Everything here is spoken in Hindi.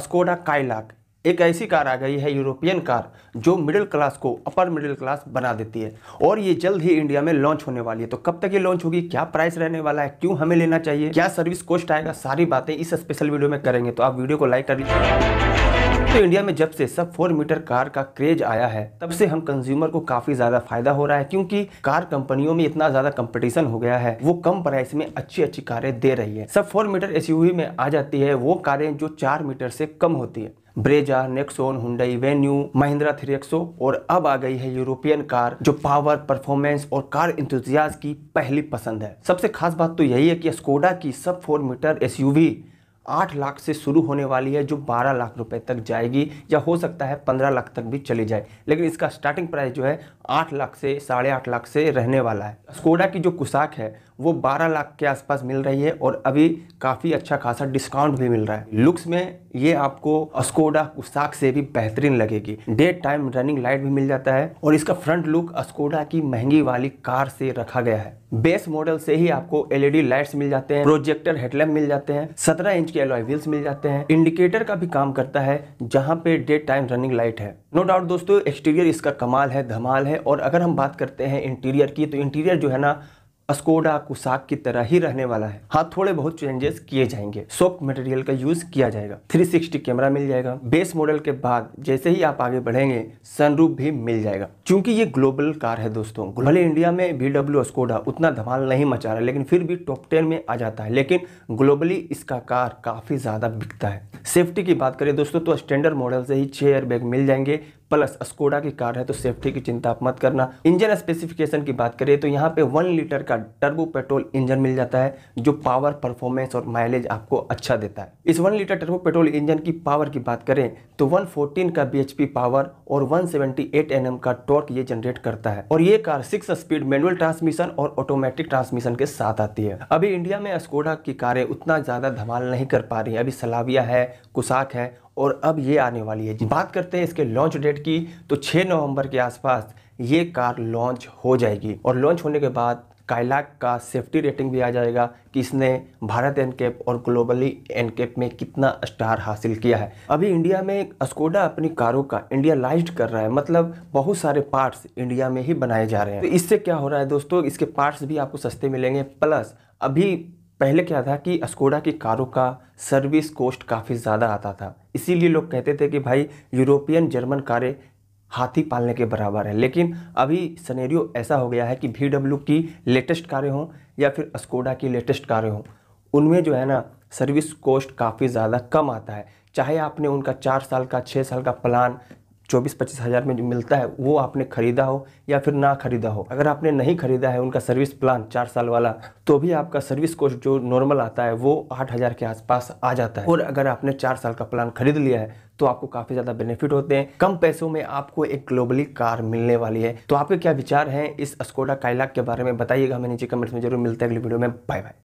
स्कोडा काइलाक एक ऐसी कार आ गई है यूरोपियन कार जो मिडिल क्लास को अपर मिडिल क्लास बना देती है और ये जल्द ही इंडिया में लॉन्च होने वाली है तो कब तक ये लॉन्च होगी क्या प्राइस रहने वाला है क्यों हमें लेना चाहिए क्या सर्विस कॉस्ट आएगा सारी बातें इस स्पेशल वीडियो में करेंगे तो आप वीडियो को लाइक कर लीजिए तो इंडिया में जब से सब फोर मीटर कार का क्रेज आया है तब से हम कंज्यूमर को काफी ज्यादा फायदा हो रहा है क्योंकि कार कंपनियों में इतना ज्यादा कंपटीशन हो गया है वो कम प्राइस में अच्छी अच्छी कारें दे रही है सब फोर मीटर एसयूवी में आ जाती है वो कारें जो चार मीटर से कम होती है Brezza Nexon Hyundai Venue Mahindra three और अब आ गई है यूरोपियन कार जो पावर परफॉर्मेंस और कार इंतजियाज की पहली पसंद है सबसे खास बात तो यही है कि स्कोडा की सब फोर मीटर एसयूवी आठ लाख से शुरू होने वाली है जो बारह लाख रुपए तक जाएगी या हो सकता है पंद्रह लाख तक भी चली जाए लेकिन इसका स्टार्टिंग प्राइस जो है आठ लाख से साढ़े आठ लाख से रहने वाला है स्कोडा की जो कुशाक है वो 12 लाख के आसपास मिल रही है और अभी काफ़ी अच्छा खासा डिस्काउंट भी मिल रहा है लुक्स में ये आपको अस्कोडा उसाक से भी बेहतरीन लगेगी डे टाइम रनिंग लाइट भी मिल जाता है और इसका फ्रंट लुक अस्कोडा की महंगी वाली कार से रखा गया है बेस मॉडल से ही आपको एलईडी लाइट्स मिल जाते हैं प्रोजेक्टर हेडलैम्प मिल जाते हैं सत्रह इंच के एलोई व्हील्स मिल जाते हैं इंडिकेटर का भी काम करता है जहाँ पे डे टाइम रनिंग लाइट है नो no डाउट दोस्तों एक्सटीरियर इसका कमाल है धमाल है और अगर हम बात करते हैं इंटीरियर की तो इंटीरियर जो है ना स्कोडा कुसाक की तरह ही रहने वाला है हाँ थोड़े बहुत चेंजेस किए जाएंगे सॉफ्ट मटेरियल का यूज किया जाएगा 360 कैमरा मिल जाएगा बेस मॉडल के बाद जैसे ही आप आगे बढ़ेंगे सनरूफ भी मिल जाएगा क्योंकि ये ग्लोबल कार है दोस्तों भले इंडिया में बी डब्ल्यू स्कोडा उतना धमाल नहीं मचा रहा लेकिन फिर भी टॉप टेन में आ जाता है लेकिन ग्लोबली इसका कार काफी ज्यादा बिकता है सेफ्टी की बात करें दोस्तों तो स्टैंडर्ड मॉडल से ही छह एयर मिल जाएंगे प्लस स्कोडा की कार है तो सेफ्टी की चिंता आप मत करना इंजन स्पेसिफिकेशन की बात करें तो यहाँ पे वन लीटर का टर्बो पेट्रोल इंजन मिल जाता है जो पावर परफॉर्मेंस और माइलेज आपको अच्छा देता है इस one litre turbo petrol engine की पावर की बात करें तो 114 का बीएचपी पावर और 178 सेवेंटी का टॉर्क ये जनरेट करता है और ये car six speed manual transmission और ऑटोमेटिक ट्रांसमिशन के साथ आती है अभी इंडिया में स्कोडा की कारें उतना ज़्यादा धमाल नहीं कर पा रही है अभी सलाविया है कुसाक है और अब ये आने वाली है बात करते हैं इसके लॉन्च डेट की तो 6 नवंबर के आसपास ये कार लॉन्च हो जाएगी और लॉन्च होने के बाद काइलाक का सेफ्टी रेटिंग भी आ जाएगा कि इसने भारत एनकेप और ग्लोबली एनकेप में कितना स्टार हासिल किया है अभी इंडिया में अस्कोडा अपनी कारों का इंडियालाइज्ड कर रहा है मतलब बहुत सारे पार्ट्स इंडिया में ही बनाए जा रहे हैं तो इससे क्या हो रहा है दोस्तों इसके पार्ट्स भी आपको सस्ते मिलेंगे प्लस अभी पहले क्या था कि अस्कोडा की कारों का सर्विस कॉस्ट काफ़ी ज़्यादा आता था इसीलिए लोग कहते थे कि भाई यूरोपियन जर्मन कारें हाथी पालने के बराबर है लेकिन अभी सनेरियो ऐसा हो गया है कि भी की लेटेस्ट कारें हों या फिर अस्कोडा की लेटेस्ट कारें हों उनमें जो है ना सर्विस कॉस्ट काफ़ी ज़्यादा कम आता है चाहे आपने उनका चार साल का छः साल का प्लान चौबीस पच्चीस हज़ार में जो मिलता है वो आपने ख़रीदा हो या फिर ना ख़रीदा हो अगर आपने नहीं ख़रीदा है उनका सर्विस प्लान चार साल वाला तो भी आपका सर्विस कॉस्ट जो नॉर्मल आता है वो आठ हज़ार के आसपास आ जाता है और अगर आपने चार साल का प्लान ख़रीद लिया है तो आपको काफ़ी ज़्यादा बेनिफिट होते हैं कम पैसों में आपको एक ग्लोबली कार मिलने वाली है तो आपके क्या विचार हैं इस स्कोडा काइलाक के बारे में बताइएगा हमें नीचे कमेंट्स में जरूर मिलते हैं अगली वीडियो में बाय बाय